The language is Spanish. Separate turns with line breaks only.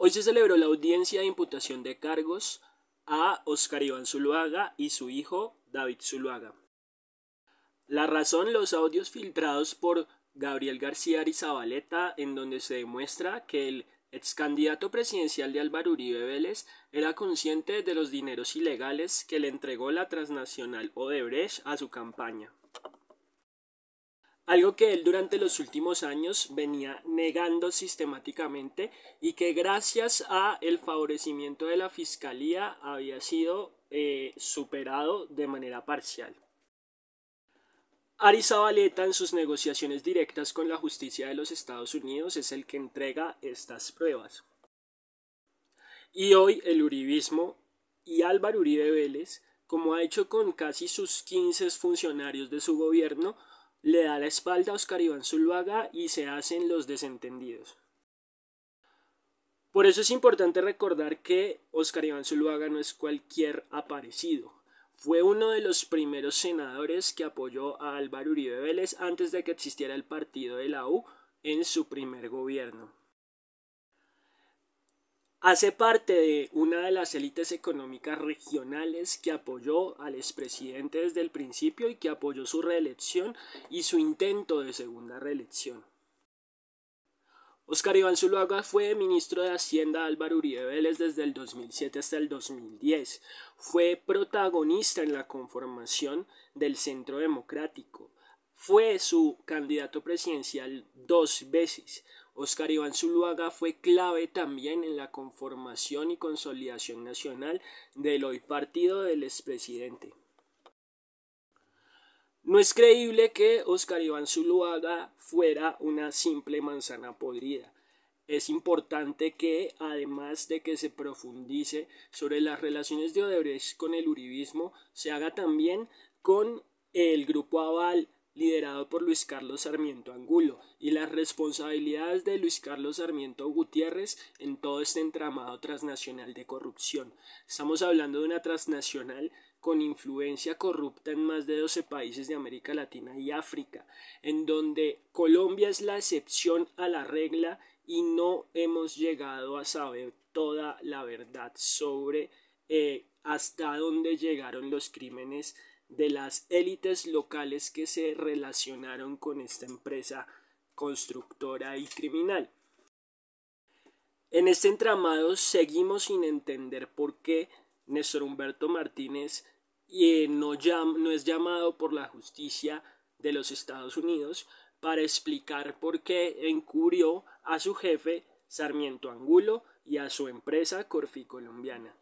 Hoy se celebró la audiencia de imputación de cargos a Oscar Iván Zuluaga y su hijo David Zuluaga. La razón, los audios filtrados por Gabriel García Arizabaleta, en donde se demuestra que el ex candidato presidencial de Álvaro Uribe Vélez era consciente de los dineros ilegales que le entregó la transnacional Odebrecht a su campaña algo que él durante los últimos años venía negando sistemáticamente y que gracias a el favorecimiento de la fiscalía había sido eh, superado de manera parcial. Arizabaleta en sus negociaciones directas con la justicia de los Estados Unidos es el que entrega estas pruebas. Y hoy el Uribismo y Álvaro Uribe Vélez, como ha hecho con casi sus 15 funcionarios de su gobierno, le da la espalda a Oscar Iván Zuluaga y se hacen los desentendidos. Por eso es importante recordar que Oscar Iván Zuluaga no es cualquier aparecido. Fue uno de los primeros senadores que apoyó a Álvaro Uribe Vélez antes de que existiera el partido de la U en su primer gobierno. Hace parte de una de las élites económicas regionales que apoyó al expresidente desde el principio y que apoyó su reelección y su intento de segunda reelección. Oscar Iván Zuluaga fue ministro de Hacienda Álvaro Uribe Vélez desde el 2007 hasta el 2010. Fue protagonista en la conformación del Centro Democrático. Fue su candidato presidencial dos veces. Oscar Iván Zuluaga fue clave también en la conformación y consolidación nacional del hoy partido del expresidente. No es creíble que Oscar Iván Zuluaga fuera una simple manzana podrida. Es importante que, además de que se profundice sobre las relaciones de Odebrecht con el Uribismo, se haga también con el grupo Aval liderado por Luis Carlos Sarmiento Angulo, y las responsabilidades de Luis Carlos Sarmiento Gutiérrez en todo este entramado transnacional de corrupción. Estamos hablando de una transnacional con influencia corrupta en más de 12 países de América Latina y África, en donde Colombia es la excepción a la regla y no hemos llegado a saber toda la verdad sobre eh, hasta dónde llegaron los crímenes de las élites locales que se relacionaron con esta empresa constructora y criminal. En este entramado seguimos sin entender por qué Néstor Humberto Martínez eh, no, no es llamado por la justicia de los Estados Unidos para explicar por qué encubrió a su jefe Sarmiento Angulo y a su empresa Corfi Colombiana.